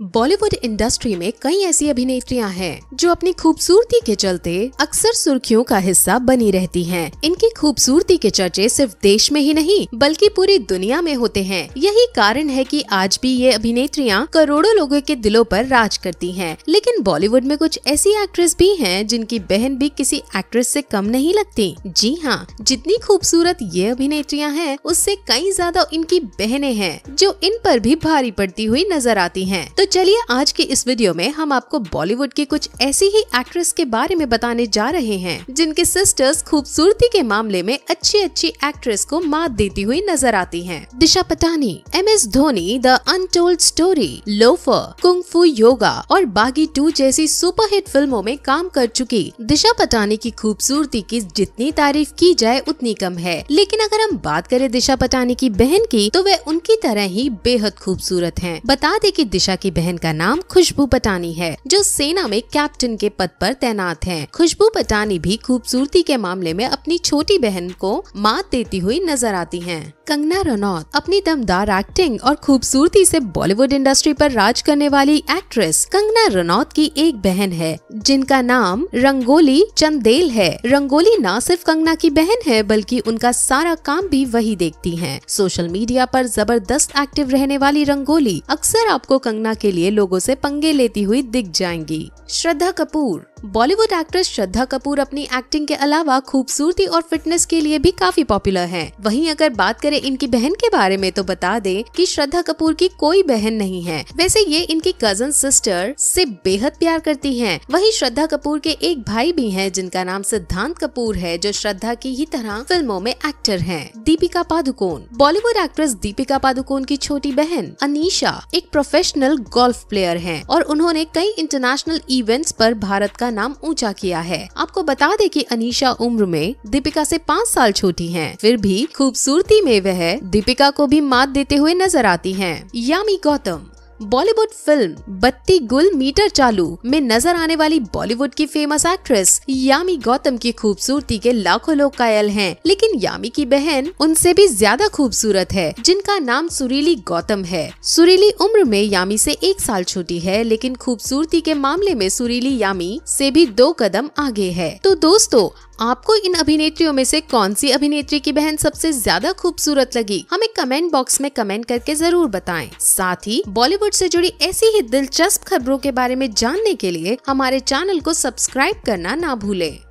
Bollywood industry में कई ऐसी अभिनेत्रियां हैं जो अपनी खूबसूरती के चलते अक्सर सुर्खियों का हिस्सा बनी रहती हैं। इनकी खूबसूरती के चर्चे सिर्फ देश में ही नहीं बल्कि पूरी दुनिया में होते हैं यही कारण है कि आज भी ये अभिनेत्रियां करोड़ों लोगों के दिलों पर राज करती हैं। लेकिन बॉलीवुड में कुछ ऐसी एक्ट्रेस भी है जिनकी बहन भी किसी एक्ट्रेस ऐसी कम नहीं लगती जी हाँ जितनी खूबसूरत ये अभिनेत्रियाँ हैं उससे कई ज्यादा इनकी बहने हैं जो इन पर भी भारी पड़ती हुई नजर आती है तो चलिए आज के इस वीडियो में हम आपको बॉलीवुड की कुछ ऐसी ही एक्ट्रेस के बारे में बताने जा रहे हैं जिनके सिस्टर्स खूबसूरती के मामले में अच्छी अच्छी एक्ट्रेस को मात देती हुई नजर आती हैं। Disha Patani M S Dhoni the untold story loafer kung fu yoga और बागी टू जैसी सुपरहिट फिल्मों में काम कर चुकी दिशा पटानी की खूबसूरती की जितनी तारीफ की जाए उतनी कम है लेकिन अगर हम बात करें दिशा पटानी की बहन की तो वह उनकी तरह ही बेहद खूबसूरत है बता दे की दिशा की बहन का नाम खुशबू पटानी है जो सेना में कैप्टन के पद पर तैनात हैं। खुशबू पटानी भी खूबसूरती के मामले में अपनी छोटी बहन को मात देती हुई नजर आती हैं। कंगना रनौत अपनी दमदार एक्टिंग और खूबसूरती से बॉलीवुड इंडस्ट्री पर राज करने वाली एक्ट्रेस कंगना रनौत की एक बहन है जिनका नाम रंगोली चंदेल है रंगोली न सिर्फ कंगना की बहन है बल्कि उनका सारा काम भी वही देखती है सोशल मीडिया पर जबरदस्त एक्टिव रहने वाली रंगोली अक्सर आपको कंगना के के लिए लोगों से पंगे लेती हुई दिख जाएंगी श्रद्धा कपूर बॉलीवुड एक्ट्रेस श्रद्धा कपूर अपनी एक्टिंग के अलावा खूबसूरती और फिटनेस के लिए भी काफी पॉपुलर हैं। वहीं अगर बात करें इनकी बहन के बारे में तो बता दें कि श्रद्धा कपूर की कोई बहन नहीं है वैसे ये इनकी कजन सिस्टर से बेहद प्यार करती हैं। वहीं श्रद्धा कपूर के एक भाई भी है जिनका नाम सिद्धांत कपूर है जो श्रद्धा की ही तरह फिल्मों में एक्टर है दीपिका पादुकोण बॉलीवुड एक्ट्रेस दीपिका पादुकोण की छोटी बहन अनिशा एक प्रोफेशनल गोल्फ प्लेयर है और उन्होंने कई इंटरनेशनल इवेंट्स आरोप भारत का का नाम ऊंचा किया है आपको बता दें कि अनीशा उम्र में दीपिका से पाँच साल छोटी हैं, फिर भी खूबसूरती में वह दीपिका को भी मात देते हुए नजर आती हैं। यामी गौतम बॉलीवुड फिल्म बत्ती गुल मीटर चालू में नजर आने वाली बॉलीवुड की फेमस एक्ट्रेस यामी गौतम की खूबसूरती के लाखों लोग कायल हैं लेकिन यामी की बहन उनसे भी ज्यादा खूबसूरत है जिनका नाम सुरीली गौतम है सुरीली उम्र में यामी से एक साल छोटी है लेकिन खूबसूरती के मामले में सुरीली यामी से भी दो कदम आगे है तो दोस्तों आपको इन अभिनेत्रियों में से कौन सी अभिनेत्री की बहन सबसे ज्यादा खूबसूरत लगी हमें कमेंट बॉक्स में कमेंट करके जरूर बताएं। साथ ही बॉलीवुड से जुड़ी ऐसी ही दिलचस्प खबरों के बारे में जानने के लिए हमारे चैनल को सब्सक्राइब करना ना भूलें।